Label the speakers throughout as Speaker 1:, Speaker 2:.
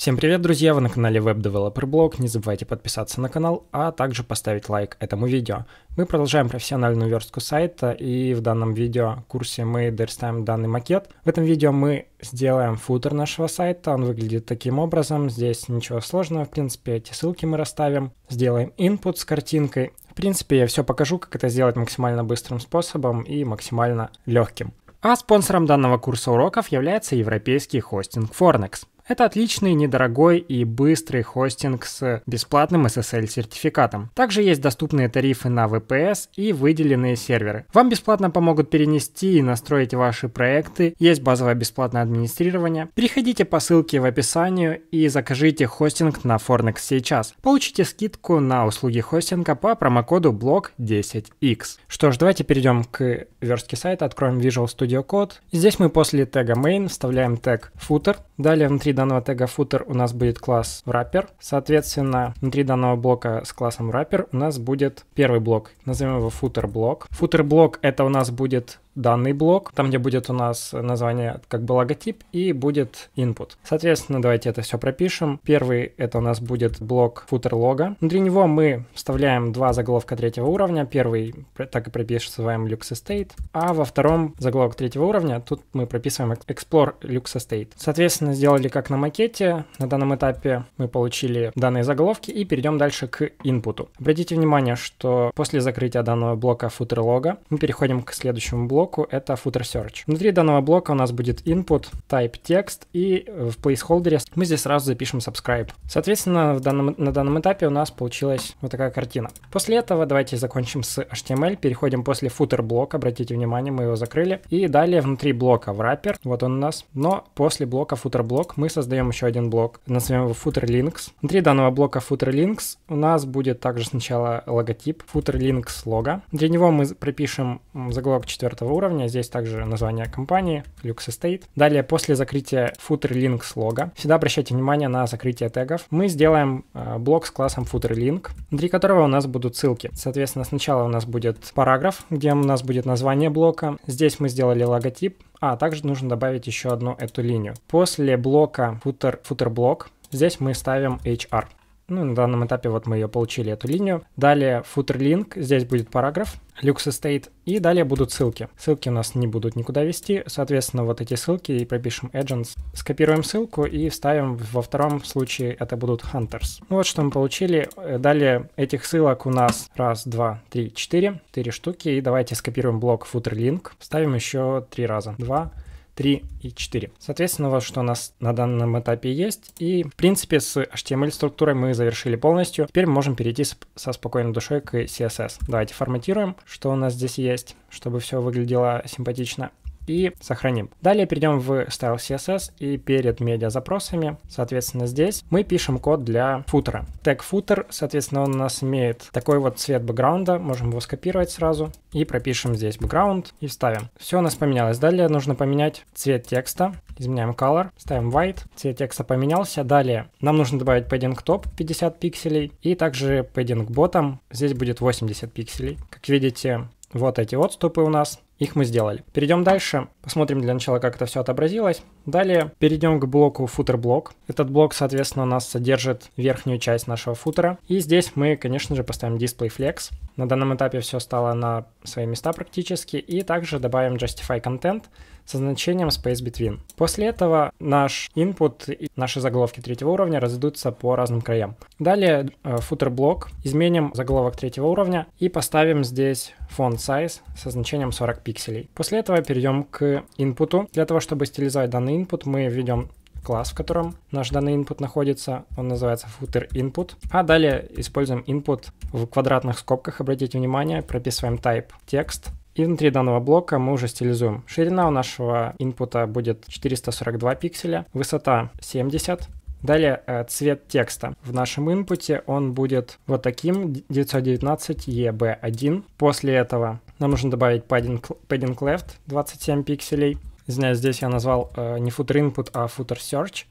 Speaker 1: Всем привет, друзья! Вы на канале Web Developer Blog. Не забывайте подписаться на канал, а также поставить лайк этому видео. Мы продолжаем профессиональную верстку сайта, и в данном видео курсе мы дорисуем данный макет. В этом видео мы сделаем футер нашего сайта. Он выглядит таким образом. Здесь ничего сложного, в принципе, эти ссылки мы расставим. Сделаем input с картинкой. В принципе, я все покажу, как это сделать максимально быстрым способом и максимально легким. А спонсором данного курса уроков является европейский хостинг Fornex. Это отличный, недорогой и быстрый хостинг с бесплатным SSL-сертификатом. Также есть доступные тарифы на VPS и выделенные серверы. Вам бесплатно помогут перенести и настроить ваши проекты, есть базовое бесплатное администрирование. Переходите по ссылке в описании и закажите хостинг на Fornex сейчас. Получите скидку на услуги хостинга по промокоду BLOCK10X. Что ж, давайте перейдем к верстки сайта, откроем Visual Studio Code. Здесь мы после тега main вставляем тег footer. Далее внутри данного тега footer у нас будет класс wrapper. Соответственно, внутри данного блока с классом wrapper у нас будет первый блок. Назовем его footer блок. Footer блок это у нас будет данный блок, там, где будет у нас название как бы логотип и будет input. Соответственно, давайте это все пропишем. Первый это у нас будет блок footer лога. Внутри него мы вставляем два заголовка третьего уровня. Первый так и прописываем Lux Estate, а во втором заголовок третьего уровня тут мы прописываем Explore Lux Estate. Соответственно, сделали как на макете. На данном этапе мы получили данные заголовки и перейдем дальше к input. Обратите внимание, что после закрытия данного блока footer лога мы переходим к следующему блоку блоку, это footer search. Внутри данного блока у нас будет input, type текст и э, в placeholder мы здесь сразу запишем subscribe. Соответственно, в данном, на данном этапе у нас получилась вот такая картина. После этого давайте закончим с HTML, переходим после footer блока, обратите внимание, мы его закрыли. И далее внутри блока wrapper, вот он у нас, но после блока footer блок мы создаем еще один блок, назовем его footer links. Внутри данного блока footer links у нас будет также сначала логотип, footer links лого. Для него мы пропишем заголовок четвертого первого уровня. Здесь также название компании Lux Estate. Далее, после закрытия footer-link слога, всегда обращайте внимание на закрытие тегов. Мы сделаем э, блок с классом footer-link, внутри которого у нас будут ссылки. Соответственно, сначала у нас будет параграф, где у нас будет название блока. Здесь мы сделали логотип, а также нужно добавить еще одну эту линию. После блока footer, footer блок Здесь мы ставим HR. Ну, на данном этапе вот мы ее получили, эту линию. Далее footer link, здесь будет параграф, Lux Estate, и далее будут ссылки. Ссылки у нас не будут никуда вести, соответственно, вот эти ссылки и пропишем agents. Скопируем ссылку и вставим во втором случае, это будут hunters. Ну, вот что мы получили. Э, далее этих ссылок у нас раз, два, три, четыре, четыре штуки, и давайте скопируем блок footer link, вставим еще три раза. Два, 3 и 4. Соответственно, вот что у нас на данном этапе есть. И, в принципе, с HTML-структурой мы завершили полностью. Теперь мы можем перейти со спокойной душой к CSS. Давайте форматируем, что у нас здесь есть, чтобы все выглядело симпатично и сохраним. Далее перейдем в Style CSS и перед медиа запросами, соответственно, здесь мы пишем код для футера. Тег футер, соответственно, он у нас имеет такой вот цвет бэкграунда, можем его скопировать сразу и пропишем здесь бэкграунд и вставим. Все у нас поменялось. Далее нужно поменять цвет текста, изменяем color, ставим white, цвет текста поменялся. Далее нам нужно добавить padding top 50 пикселей и также padding bottom, здесь будет 80 пикселей. Как видите, вот эти отступы у нас их мы сделали. Перейдем дальше. Посмотрим для начала, как это все отобразилось. Далее перейдем к блоку футер блок. Этот блок, соответственно, у нас содержит верхнюю часть нашего футера. И здесь мы, конечно же, поставим display flex. На данном этапе все стало на свои места практически. И также добавим justify content со значением space between. После этого наш input и наши заголовки третьего уровня разойдутся по разным краям. Далее э, футер блок. Изменим заголовок третьего уровня и поставим здесь font size со значением 40 пикселей. После этого перейдем к к инпуту. Для того, чтобы стилизовать данный input, мы введем класс, в котором наш данный input находится. Он называется footer input. А далее используем input в квадратных скобках, обратите внимание, прописываем type текст. И внутри данного блока мы уже стилизуем. Ширина у нашего инпута будет 442 пикселя, высота 70, Далее э, цвет текста. В нашем инпуте он будет вот таким 919 EB1. После этого нам нужно добавить padding, padding left 27 пикселей. Извиняюсь, здесь я назвал э, не footer input, а footer search.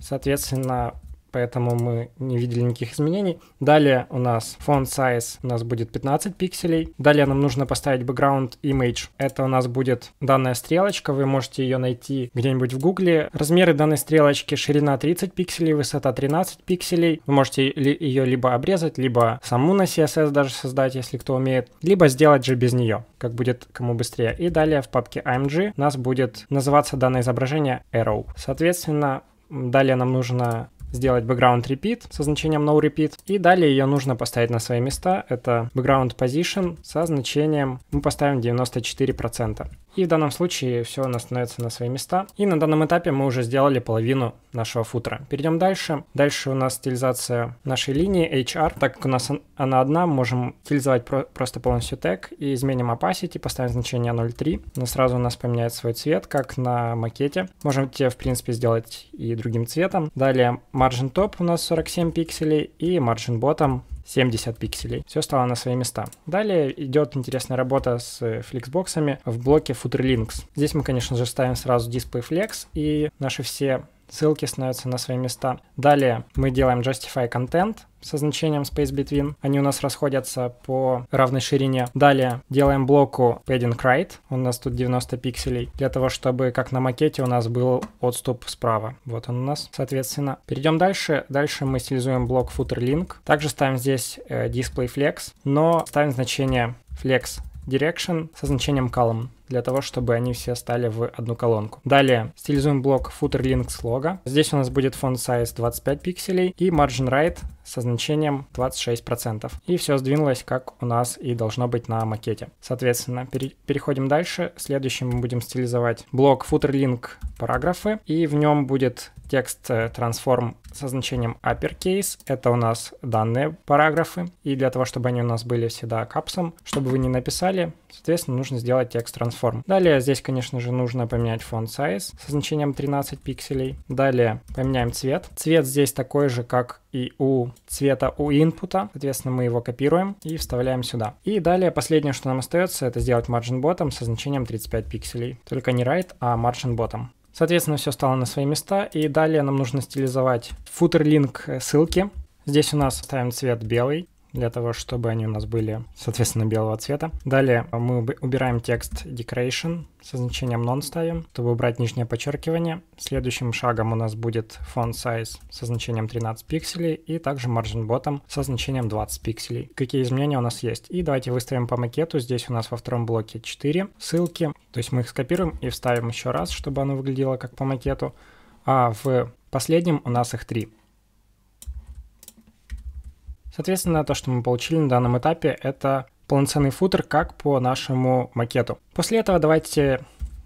Speaker 1: Соответственно, поэтому мы не видели никаких изменений. Далее у нас font size у нас будет 15 пикселей. Далее нам нужно поставить background image. Это у нас будет данная стрелочка, вы можете ее найти где-нибудь в гугле. Размеры данной стрелочки ширина 30 пикселей, высота 13 пикселей. Вы можете ли, ее либо обрезать, либо саму на CSS даже создать, если кто умеет, либо сделать же без нее, как будет кому быстрее. И далее в папке IMG у нас будет называться данное изображение Arrow. Соответственно, Далее нам нужно сделать background repeat со значением no repeat, и далее ее нужно поставить на свои места, это background position со значением мы поставим 94%. И в данном случае все у нас становится на свои места. И на данном этапе мы уже сделали половину нашего футера. Перейдем дальше. Дальше у нас стилизация нашей линии HR. Так как у нас она одна, можем стилизовать про просто полностью тег и изменим opacity, поставим значение 0.3. Но сразу у нас поменяет свой цвет, как на макете. можем Можете, в принципе, сделать и другим цветом. Далее Margin Top у нас 47 пикселей и Margin Bottom 70 пикселей. Все стало на свои места. Далее идет интересная работа с фликсбоксами в блоке Footer Links. Здесь мы, конечно же, ставим сразу дисплей Flex, и наши все ссылки становятся на свои места. Далее мы делаем justify content со значением space between. Они у нас расходятся по равной ширине. Далее делаем блоку padding right. Он у нас тут 90 пикселей. Для того, чтобы как на макете у нас был отступ справа. Вот он у нас, соответственно. Перейдем дальше. Дальше мы стилизуем блок footer link. Также ставим здесь э, display flex, но ставим значение flex direction со значением column для того, чтобы они все стали в одну колонку. Далее стилизуем блок footer links лога. Здесь у нас будет font size 25 пикселей и margin right со значением 26%. И все сдвинулось, как у нас и должно быть на макете. Соответственно, пере переходим дальше. Следующим мы будем стилизовать блок footer-link параграфы, и в нем будет текст transform э, со значением uppercase. Это у нас данные параграфы. И для того, чтобы они у нас были всегда капсом, чтобы вы не написали, соответственно, нужно сделать текст transform. Далее здесь, конечно же, нужно поменять font size со значением 13 пикселей. Далее поменяем цвет. Цвет здесь такой же, как и у цвета у input. Соответственно, мы его копируем и вставляем сюда. И далее последнее, что нам остается, это сделать margin bottom со значением 35 пикселей. Только не right, а margin bottom. Соответственно, все стало на свои места. И далее нам нужно стилизовать footer link ссылки. Здесь у нас ставим цвет белый для того, чтобы они у нас были, соответственно, белого цвета. Далее мы убираем текст decoration со значением non ставим, чтобы убрать нижнее подчеркивание. Следующим шагом у нас будет font size со значением 13 пикселей и также margin bottom со значением 20 пикселей. Какие изменения у нас есть? И давайте выставим по макету. Здесь у нас во втором блоке 4 ссылки. То есть мы их скопируем и вставим еще раз, чтобы оно выглядело как по макету. А в последнем у нас их 3. Соответственно, то, что мы получили на данном этапе, это полноценный футер, как по нашему макету. После этого давайте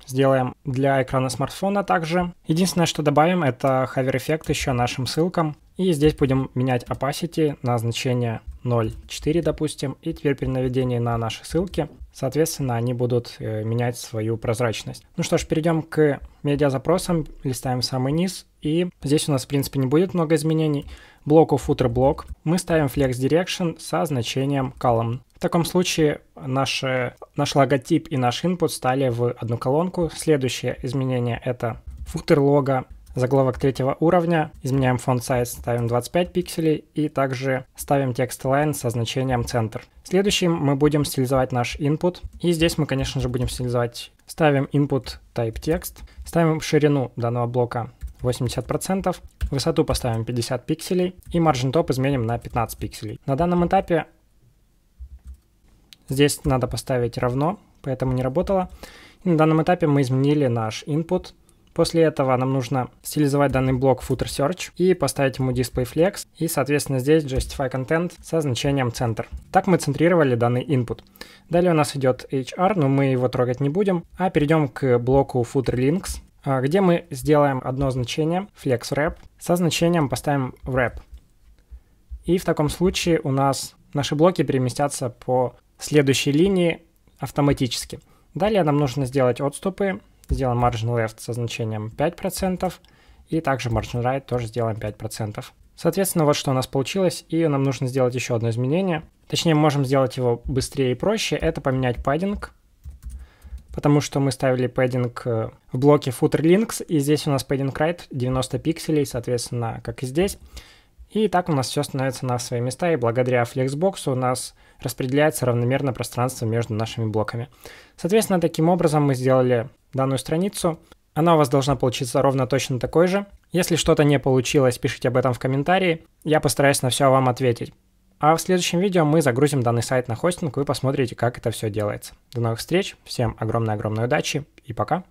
Speaker 1: сделаем для экрана смартфона также. Единственное, что добавим, это hover эффект еще нашим ссылкам. И здесь будем менять opacity на значение 0.4, допустим. И теперь при наведении на наши ссылки, соответственно, они будут э, менять свою прозрачность. Ну что ж, перейдем к медиазапросам, листаем самый низ и здесь у нас, в принципе, не будет много изменений. Блоку footer блок мы ставим flex direction со значением column. В таком случае наши, наш логотип и наш input стали в одну колонку. Следующее изменение это footer лого заголовок третьего уровня, изменяем font-size, ставим 25 пикселей и также ставим текст line со значением center. Следующим мы будем стилизовать наш input. И здесь мы, конечно же, будем стилизовать, ставим input type text, ставим ширину данного блока 80%, высоту поставим 50 пикселей и margin топ изменим на 15 пикселей. На данном этапе здесь надо поставить равно, поэтому не работало. И на данном этапе мы изменили наш input. После этого нам нужно стилизовать данный блок footer search и поставить ему display flex и, соответственно, здесь justify content со значением center. Так мы центрировали данный input. Далее у нас идет HR, но мы его трогать не будем, а перейдем к блоку footer links а где мы сделаем одно значение, flex wrap, со значением поставим wrap. И в таком случае у нас наши блоки переместятся по следующей линии автоматически. Далее нам нужно сделать отступы. Сделаем margin left со значением 5%. И также margin right тоже сделаем 5%. Соответственно, вот что у нас получилось. И нам нужно сделать еще одно изменение. Точнее, можем сделать его быстрее и проще. Это поменять паддинг потому что мы ставили пэддинг э, в блоке footer links, и здесь у нас пэддинг right 90 пикселей, соответственно, как и здесь. И так у нас все становится на свои места, и благодаря Flexbox у нас распределяется равномерно пространство между нашими блоками. Соответственно, таким образом мы сделали данную страницу. Она у вас должна получиться ровно точно такой же. Если что-то не получилось, пишите об этом в комментарии. Я постараюсь на все вам ответить. А в следующем видео мы загрузим данный сайт на хостинг, вы посмотрите, как это все делается. До новых встреч, всем огромной-огромной удачи и пока!